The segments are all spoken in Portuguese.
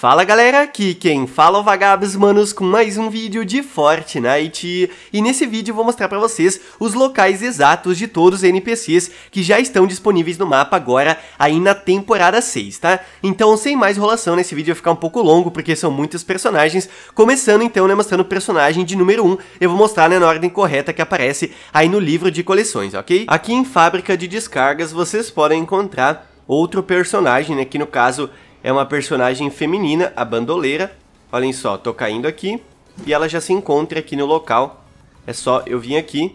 Fala galera, aqui quem fala é o Vagabos Manos com mais um vídeo de Fortnite e nesse vídeo vou mostrar pra vocês os locais exatos de todos os NPCs que já estão disponíveis no mapa agora aí na temporada 6, tá? Então sem mais enrolação, nesse vídeo vai ficar um pouco longo porque são muitos personagens, começando então né, mostrando o personagem de número 1, eu vou mostrar né, na ordem correta que aparece aí no livro de coleções, ok? Aqui em fábrica de descargas vocês podem encontrar outro personagem, né, que no caso é uma personagem feminina, a bandoleira. Olhem só, tô caindo aqui e ela já se encontra aqui no local. É só eu vim aqui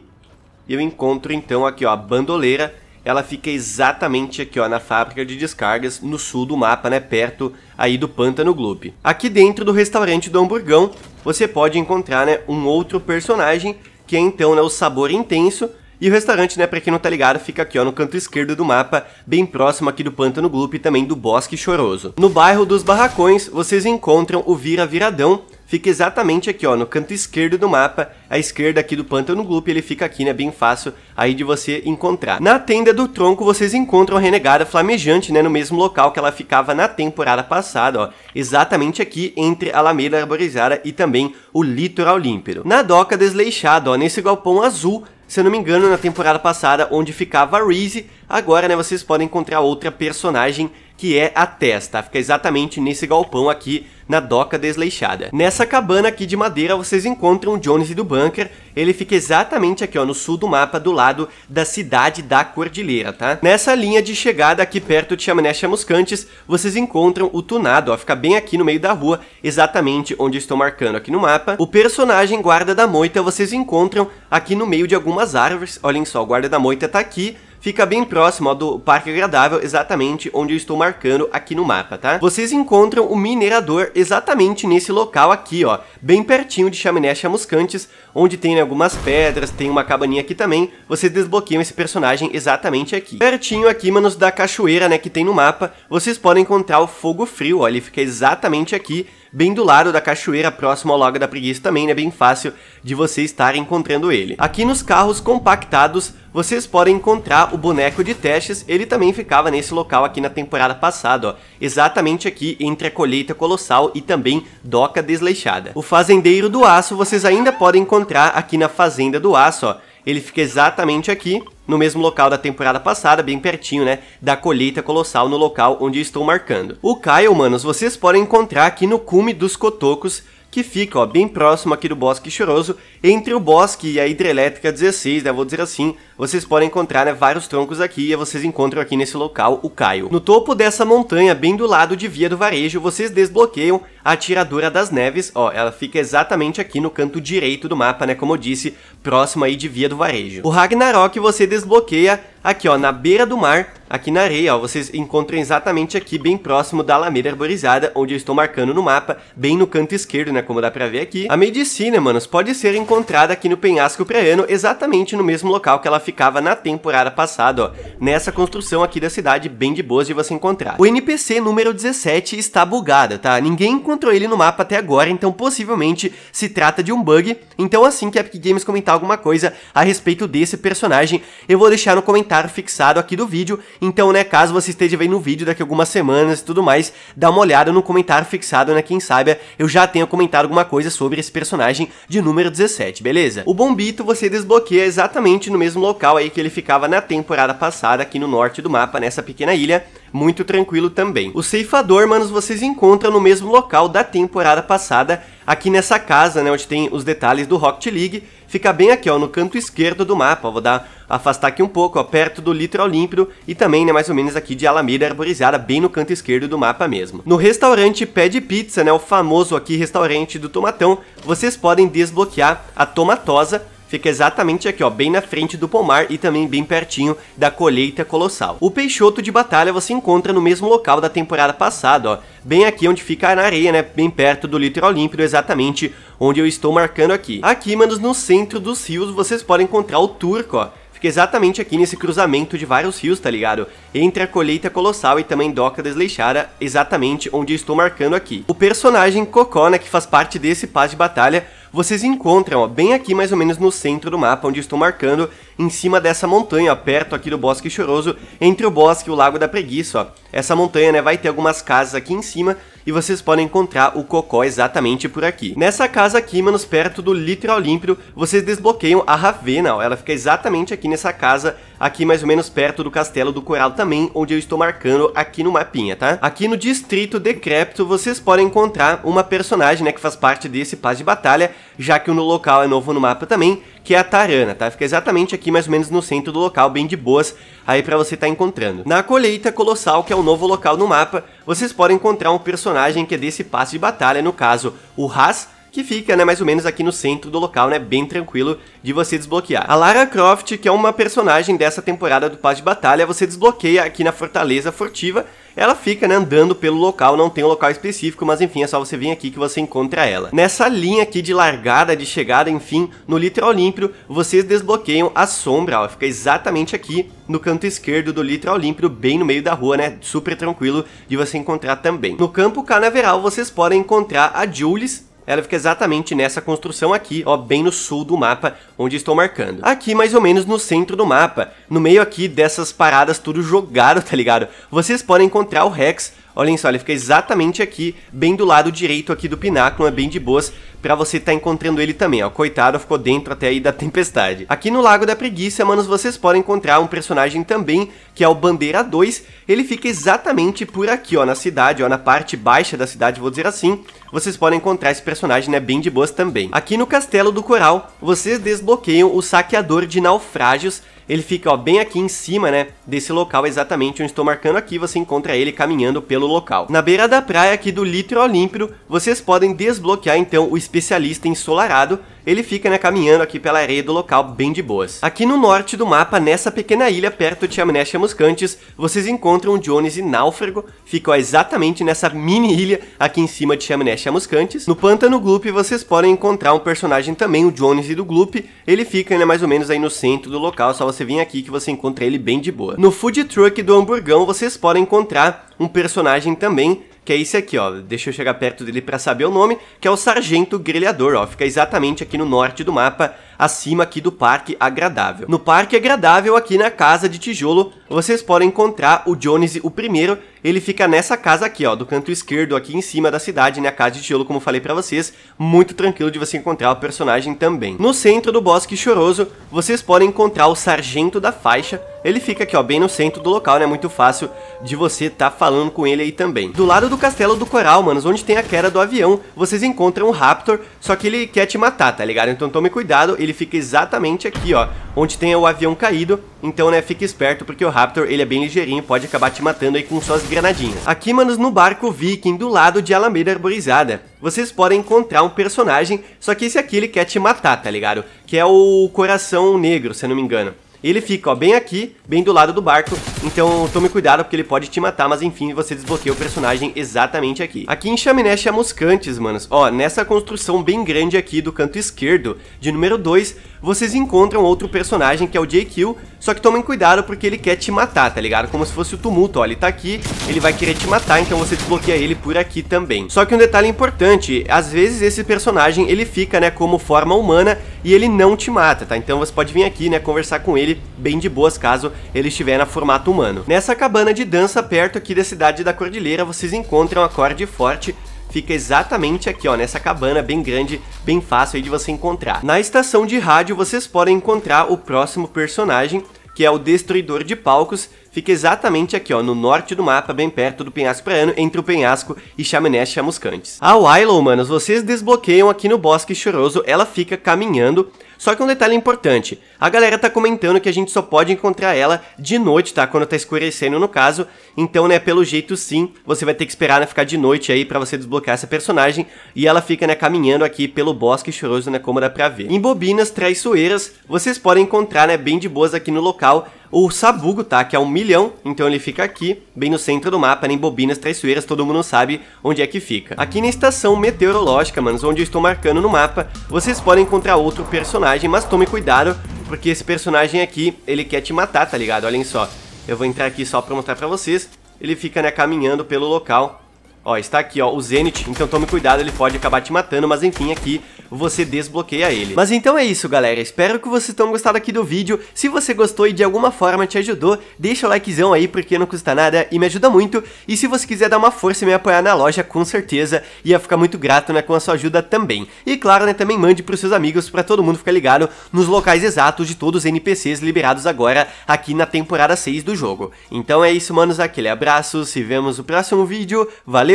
e eu encontro então aqui ó, a bandoleira. Ela fica exatamente aqui ó, na fábrica de descargas, no sul do mapa, né, perto aí do Pântano Gloop. Aqui dentro do restaurante do Hamburgão, você pode encontrar né, um outro personagem, que é então né, o Sabor Intenso, e o restaurante, né, pra quem não tá ligado, fica aqui ó, no canto esquerdo do mapa, bem próximo aqui do Pântano Gloop e também do Bosque Choroso. No bairro dos Barracões, vocês encontram o Vira Viradão, fica exatamente aqui ó, no canto esquerdo do mapa, à esquerda aqui do Pântano Gloop, ele fica aqui, né, bem fácil aí de você encontrar. Na tenda do tronco vocês encontram a Renegada Flamejante, né, no mesmo local que ela ficava na temporada passada, ó, exatamente aqui entre a Alameda Arborizada e também o Litoral Límpido. Na doca desleixada, ó, nesse galpão azul, se eu não me engano, na temporada passada, onde ficava a Reese, agora né, vocês podem encontrar outra personagem que é a testa. Tá? Fica exatamente nesse galpão aqui na doca desleixada. Nessa cabana aqui de madeira vocês encontram o Jones do Bunker, ele fica exatamente aqui ó, no sul do mapa, do lado da cidade da Cordilheira, tá? Nessa linha de chegada aqui perto de Chaminé Chamuscantes, vocês encontram o Tunado, ó, fica bem aqui no meio da rua, exatamente onde estou marcando aqui no mapa. O personagem Guarda da Moita vocês encontram aqui no meio de algumas árvores, olhem só, o Guarda da Moita tá aqui, fica bem próximo ao do Parque Agradável, exatamente onde eu estou marcando aqui no mapa, tá? Vocês encontram o minerador exatamente nesse local aqui, ó, bem pertinho de Chaminés Chamuscantes, onde tem né, algumas pedras, tem uma cabaninha aqui também, vocês desbloqueiam esse personagem exatamente aqui. Pertinho aqui, manos, da cachoeira, né, que tem no mapa, vocês podem encontrar o Fogo Frio, ó, ele fica exatamente aqui, bem do lado da cachoeira próximo ao Lago da Preguiça também, é né? bem fácil de você estar encontrando ele. Aqui nos carros compactados, vocês podem encontrar o boneco de testes, ele também ficava nesse local aqui na temporada passada, ó, exatamente aqui entre a colheita colossal e também doca desleixada. O fazendeiro do aço vocês ainda podem encontrar aqui na fazenda do aço, ó, ele fica exatamente aqui, no mesmo local da temporada passada, bem pertinho, né, da colheita colossal no local onde estou marcando. O Kyle, manos, vocês podem encontrar aqui no cume dos cotocos, que fica, ó, bem próximo aqui do Bosque Choroso, entre o Bosque e a Hidrelétrica 16, né, vou dizer assim, vocês podem encontrar, né, vários troncos aqui e vocês encontram aqui nesse local o Caio. No topo dessa montanha, bem do lado de Via do Varejo, vocês desbloqueiam a tiradura das Neves, ó, ela fica exatamente aqui no canto direito do mapa, né, como eu disse, próximo aí de Via do Varejo. O Ragnarok você desbloqueia aqui, ó, na beira do mar, aqui na areia, ó, vocês encontram exatamente aqui, bem próximo da Alameda Arborizada, onde eu estou marcando no mapa, bem no canto esquerdo, né, como dá pra ver aqui. A medicina, manos, pode ser encontrada aqui no penhasco praiano, exatamente no mesmo local que ela ficava na temporada passada, ó, nessa construção aqui da cidade, bem de boas de você encontrar. O NPC número 17 está bugado, tá? Ninguém encontrou encontrou ele no mapa até agora, então possivelmente se trata de um bug. Então assim que a Epic Games comentar alguma coisa a respeito desse personagem, eu vou deixar no comentário fixado aqui do vídeo. Então, né, caso você esteja vendo o vídeo daqui algumas semanas e tudo mais, dá uma olhada no comentário fixado, né, quem sabe eu já tenha comentado alguma coisa sobre esse personagem de número 17, beleza? O Bombito você desbloqueia exatamente no mesmo local aí que ele ficava na temporada passada aqui no norte do mapa, nessa pequena ilha, muito tranquilo também. O ceifador, manos, vocês encontram no mesmo local da temporada passada, aqui nessa casa, né, onde tem os detalhes do Rocket League, fica bem aqui, ó, no canto esquerdo do mapa, ó, vou dar, afastar aqui um pouco, ó, perto do litoral límpido e também, né, mais ou menos aqui de Alameda Arborizada, bem no canto esquerdo do mapa mesmo. No restaurante Pé de Pizza, né, o famoso aqui restaurante do Tomatão, vocês podem desbloquear a Tomatosa, fica exatamente aqui, ó, bem na frente do pomar e também bem pertinho da colheita colossal. O Peixoto de Batalha você encontra no mesmo local da temporada passada, ó, bem aqui onde fica na areia, né, bem perto do litoral límpido, exatamente onde eu estou marcando aqui. Aqui, manos, no centro dos rios vocês podem encontrar o Turco, ó, fica exatamente aqui nesse cruzamento de vários rios, tá ligado? Entre a colheita colossal e também Doca Desleixada, exatamente onde eu estou marcando aqui. O personagem Cocó, né, que faz parte desse paz de batalha, vocês encontram ó, bem aqui mais ou menos no centro do mapa onde estou marcando, em cima dessa montanha, ó, perto aqui do Bosque Choroso, entre o bosque e o Lago da Preguiça. Ó. Essa montanha né, vai ter algumas casas aqui em cima, e vocês podem encontrar o Cocó exatamente por aqui. Nessa casa aqui, menos perto do litoral límpido, vocês desbloqueiam a Ravena, ó, ela fica exatamente aqui nessa casa, aqui mais ou menos perto do Castelo do Coral também, onde eu estou marcando aqui no mapinha, tá? Aqui no Distrito Decrépito, vocês podem encontrar uma personagem, né, que faz parte desse Paz de Batalha, já que o no local é novo no mapa também, que é a tarana, tá? Fica exatamente aqui mais ou menos no centro do local, bem de boas, aí para você estar tá encontrando. Na colheita colossal, que é o novo local no mapa, vocês podem encontrar um personagem que é desse passe de batalha, no caso, o Haas, que fica, né, mais ou menos aqui no centro do local, né, bem tranquilo de você desbloquear. A Lara Croft, que é uma personagem dessa temporada do passe de Batalha, você desbloqueia aqui na Fortaleza Furtiva, ela fica né, andando pelo local, não tem um local específico, mas enfim, é só você vir aqui que você encontra ela. Nessa linha aqui de largada, de chegada, enfim, no litoral límpido, vocês desbloqueiam a sombra, ó, fica exatamente aqui no canto esquerdo do litoral límpido, bem no meio da rua, né, super tranquilo de você encontrar também. No campo canaveral, vocês podem encontrar a Jules, ela fica exatamente nessa construção aqui, ó, bem no sul do mapa onde estou marcando. Aqui mais ou menos no centro do mapa, no meio aqui dessas paradas tudo jogado, tá ligado? Vocês podem encontrar o Rex Olhem só, ele fica exatamente aqui, bem do lado direito aqui do pináculo, é bem de boas para você estar tá encontrando ele também, ó. Coitado, ficou dentro até aí da tempestade. Aqui no Lago da Preguiça, manos, vocês podem encontrar um personagem também, que é o Bandeira 2. Ele fica exatamente por aqui, ó, na cidade, ó, na parte baixa da cidade, vou dizer assim. Vocês podem encontrar esse personagem, né, bem de boas também. Aqui no Castelo do Coral, vocês desbloqueiam o Saqueador de Naufrágios, ele fica ó, bem aqui em cima, né, desse local exatamente onde estou marcando aqui, você encontra ele caminhando pelo local. Na beira da praia aqui do litoral Olímpico, vocês podem desbloquear então o especialista ensolarado, ele fica né, caminhando aqui pela areia do local bem de boas. Aqui no norte do mapa, nessa pequena ilha perto de Amnésia Muscantes, vocês encontram Jones e Náufrago, ficam exatamente nessa mini ilha aqui em cima de Amnésia Muscantes. No Pântano Gloop vocês podem encontrar um personagem também, o Jones do Gloop, ele fica né, mais ou menos aí no centro do local, só você vir aqui que você encontra ele bem de boa. No Food Truck do Hamburgão vocês podem encontrar um personagem também, que é esse aqui, ó. Deixa eu chegar perto dele para saber o nome, que é o Sargento Grelhador, ó. Fica exatamente aqui no norte do mapa, acima aqui do Parque Agradável. No Parque Agradável, aqui na Casa de Tijolo, vocês podem encontrar o Jones o primeiro, ele fica nessa casa aqui, ó, do canto esquerdo aqui em cima da cidade, né, a Casa de Tijolo, como falei para vocês, muito tranquilo de você encontrar o personagem também. No centro do Bosque Choroso, vocês podem encontrar o Sargento da Faixa, ele fica aqui, ó, bem no centro do local, né, muito fácil de você tá falando com ele aí também. Do lado do Castelo do Coral, manos, onde tem a queda do avião, vocês encontram o Raptor, só que ele quer te matar, tá ligado? Então tome cuidado, ele fica exatamente aqui, ó, onde tem o avião caído. Então, né, fica esperto porque o Raptor, ele é bem ligeirinho, pode acabar te matando aí com suas granadinhas. Aqui, manos, no barco Viking, do lado de Alameda Arborizada, vocês podem encontrar um personagem, só que esse aqui ele quer te matar, tá ligado? Que é o Coração Negro, se eu não me engano. Ele fica, ó, bem aqui, bem do lado do barco. Então tome cuidado porque ele pode te matar, mas enfim, você desbloqueia o personagem exatamente aqui. Aqui em Chaminé chamuscantes, manos. Ó, nessa construção bem grande aqui do canto esquerdo, de número 2, vocês encontram outro personagem que é o J.Q. Só que tomem cuidado porque ele quer te matar, tá ligado? Como se fosse o tumulto, ó, ele tá aqui, ele vai querer te matar, então você desbloqueia ele por aqui também. Só que um detalhe importante, às vezes esse personagem ele fica, né, como forma humana e ele não te mata, tá? Então você pode vir aqui, né, conversar com ele bem de boas caso ele estiver na formato humano. Nessa cabana de dança perto aqui da cidade da Cordilheira, vocês encontram a Corde Forte, fica exatamente aqui, ó, nessa cabana bem grande, bem fácil aí de você encontrar. Na estação de rádio vocês podem encontrar o próximo personagem, que é o Destruidor de Palcos, fica exatamente aqui ó, no norte do mapa, bem perto do Penhasco Praiano, entre o Penhasco e Chaminés Chamuscantes. A Wylow, manos, vocês desbloqueiam aqui no Bosque Choroso, ela fica caminhando, só que um detalhe importante, a galera tá comentando que a gente só pode encontrar ela de noite, tá? Quando tá escurecendo, no caso. Então, né, pelo jeito sim, você vai ter que esperar né, ficar de noite aí para você desbloquear essa personagem. E ela fica, né, caminhando aqui pelo bosque choroso, né, como dá pra ver. Em bobinas traiçoeiras, vocês podem encontrar, né, bem de boas aqui no local, o Sabugo, tá? Que é um milhão, então ele fica aqui, bem no centro do mapa, nem né, bobinas traiçoeiras, todo mundo sabe onde é que fica. Aqui na estação meteorológica, mano onde eu estou marcando no mapa, vocês podem encontrar outro personagem, mas tome cuidado, porque esse personagem aqui, ele quer te matar, tá ligado? Olhem só, eu vou entrar aqui só pra mostrar pra vocês. Ele fica, né, caminhando pelo local Ó, está aqui, ó, o Zenith, então tome cuidado, ele pode acabar te matando, mas enfim, aqui você desbloqueia ele. Mas então é isso, galera, espero que vocês tenham gostado aqui do vídeo, se você gostou e de alguma forma te ajudou, deixa o likezão aí, porque não custa nada e me ajuda muito, e se você quiser dar uma força e me apoiar na loja, com certeza, ia ficar muito grato, né, com a sua ajuda também. E claro, né, também mande pros seus amigos, pra todo mundo ficar ligado nos locais exatos de todos os NPCs liberados agora, aqui na temporada 6 do jogo. Então é isso, manos, aquele abraço, se vemos no próximo vídeo, valeu!